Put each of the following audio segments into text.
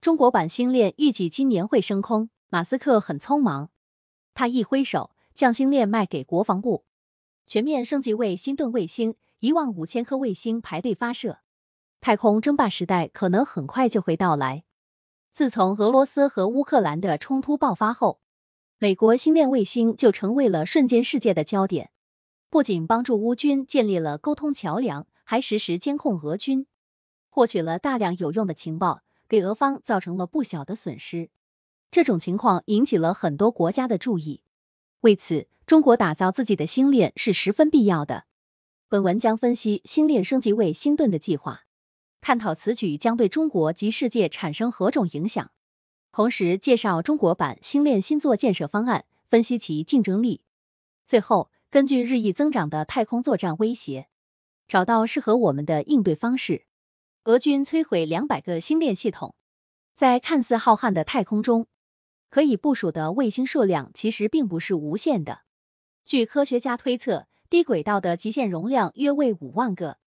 中国版星链预计今年会升空，马斯克很匆忙，他一挥手将星链卖给国防部，全面升级为星盾卫星，一万五千颗卫星排队发射，太空争霸时代可能很快就会到来。自从俄罗斯和乌克兰的冲突爆发后，美国星链卫星就成为了瞬间世界的焦点，不仅帮助乌军建立了沟通桥梁，还实时监控俄军，获取了大量有用的情报。给俄方造成了不小的损失，这种情况引起了很多国家的注意。为此，中国打造自己的星链是十分必要的。本文将分析星链升级为星盾的计划，探讨此举将对中国及世界产生何种影响，同时介绍中国版星链星座建设方案，分析其竞争力。最后，根据日益增长的太空作战威胁，找到适合我们的应对方式。俄军摧毁两百个星链系统，在看似浩瀚的太空中，可以部署的卫星数量其实并不是无限的。据科学家推测，低轨道的极限容量约为五万个。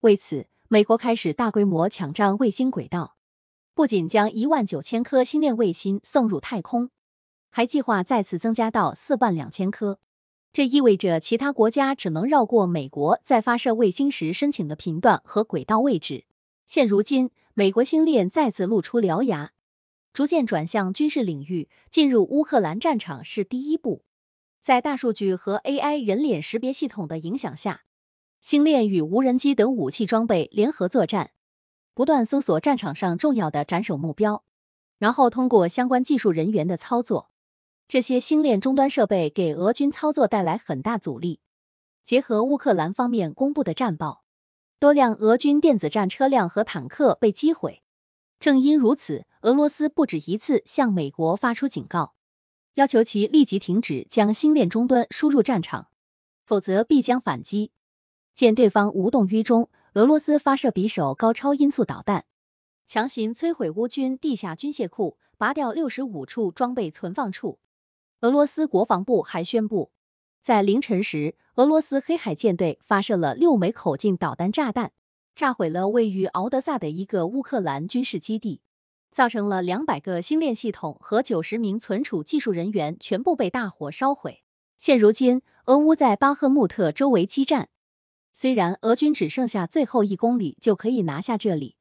为此，美国开始大规模抢占卫星轨道，不仅将一万九千颗星链卫星送入太空，还计划再次增加到四万两千颗。这意味着其他国家只能绕过美国在发射卫星时申请的频段和轨道位置。现如今，美国星链再次露出獠牙，逐渐转向军事领域，进入乌克兰战场是第一步。在大数据和 AI 人脸识别系统的影响下，星链与无人机等武器装备联合作战，不断搜索战场上重要的斩首目标，然后通过相关技术人员的操作，这些星链终端设备给俄军操作带来很大阻力。结合乌克兰方面公布的战报。多辆俄军电子战车辆和坦克被击毁。正因如此，俄罗斯不止一次向美国发出警告，要求其立即停止将星链终端输入战场，否则必将反击。见对方无动于衷，俄罗斯发射匕首高超音速导弹，强行摧毁乌军地下军械库，拔掉六十五处装备存放处。俄罗斯国防部还宣布，在凌晨时。俄罗斯黑海舰队发射了六枚口径导弹炸弹，炸毁了位于敖德萨的一个乌克兰军事基地，造成了两百个星链系统和九十名存储技术人员全部被大火烧毁。现如今，俄乌在巴赫穆特周围激战，虽然俄军只剩下最后一公里就可以拿下这里，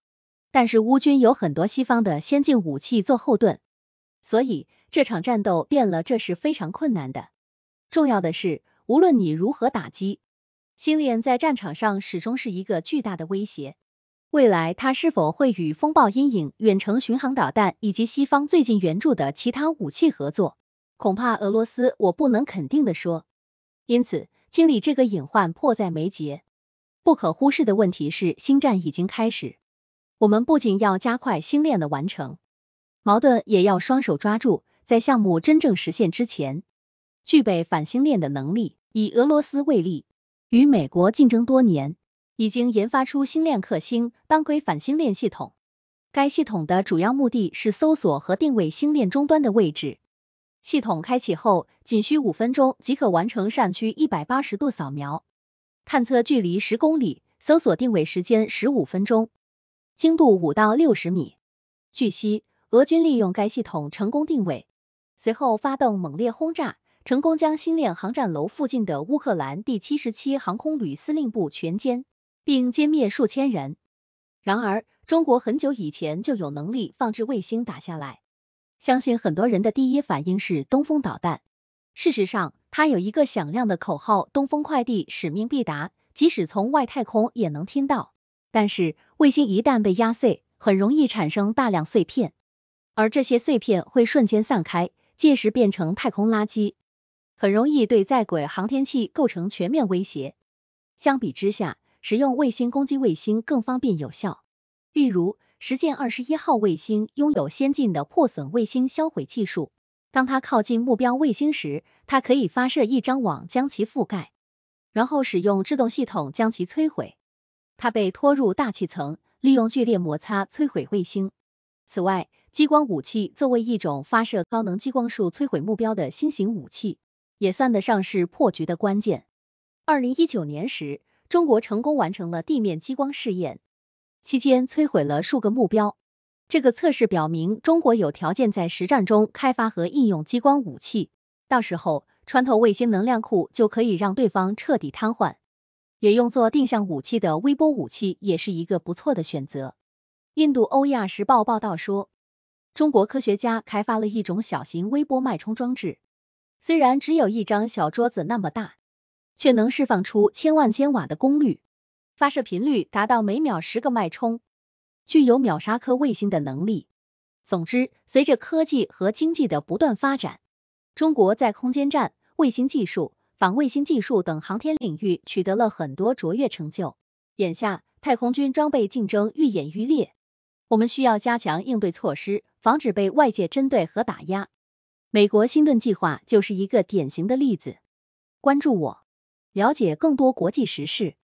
但是乌军有很多西方的先进武器做后盾，所以这场战斗变了，这是非常困难的。重要的是。无论你如何打击，星链在战场上始终是一个巨大的威胁。未来它是否会与风暴阴影、远程巡航导弹以及西方最近援助的其他武器合作，恐怕俄罗斯我不能肯定的说。因此，清理这个隐患迫在眉睫。不可忽视的问题是，星战已经开始，我们不仅要加快星链的完成，矛盾也要双手抓住，在项目真正实现之前，具备反星链的能力。以俄罗斯为例，与美国竞争多年，已经研发出星链克星——当轨反星链系统。该系统的主要目的是搜索和定位星链终端的位置。系统开启后，仅需五分钟即可完成扇区一百八十度扫描，探测距离十公里，搜索定位时间十五分钟，精度五到六十米。据悉，俄军利用该系统成功定位，随后发动猛烈轰炸。成功将星链航站楼附近的乌克兰第七十七航空旅司令部全歼，并歼灭数千人。然而，中国很久以前就有能力放置卫星打下来，相信很多人的第一反应是东风导弹。事实上，它有一个响亮的口号“东风快递，使命必达”，即使从外太空也能听到。但是，卫星一旦被压碎，很容易产生大量碎片，而这些碎片会瞬间散开，届时变成太空垃圾。很容易对在轨航天器构成全面威胁。相比之下，使用卫星攻击卫星更方便有效。例如，实践二十一号卫星拥有先进的破损卫星销毁技术。当它靠近目标卫星时，它可以发射一张网将其覆盖，然后使用制动系统将其摧毁。它被拖入大气层，利用剧烈摩擦摧毁卫星。此外，激光武器作为一种发射高能激光束摧毁目标的新型武器。也算得上是破局的关键。二零一九年时，中国成功完成了地面激光试验，期间摧毁了数个目标。这个测试表明，中国有条件在实战中开发和应用激光武器，到时候穿透卫星能量库就可以让对方彻底瘫痪。也用作定向武器的微波武器也是一个不错的选择。印度《欧亚时报》报道说，中国科学家开发了一种小型微波脉冲装置。虽然只有一张小桌子那么大，却能释放出千万千瓦的功率，发射频率达到每秒十个脉冲，具有秒杀颗卫星的能力。总之，随着科技和经济的不断发展，中国在空间站、卫星技术、反卫星技术等航天领域取得了很多卓越成就。眼下，太空军装备竞争愈演愈烈，我们需要加强应对措施，防止被外界针对和打压。美国“新顿计划就是一个典型的例子。关注我，了解更多国际时事。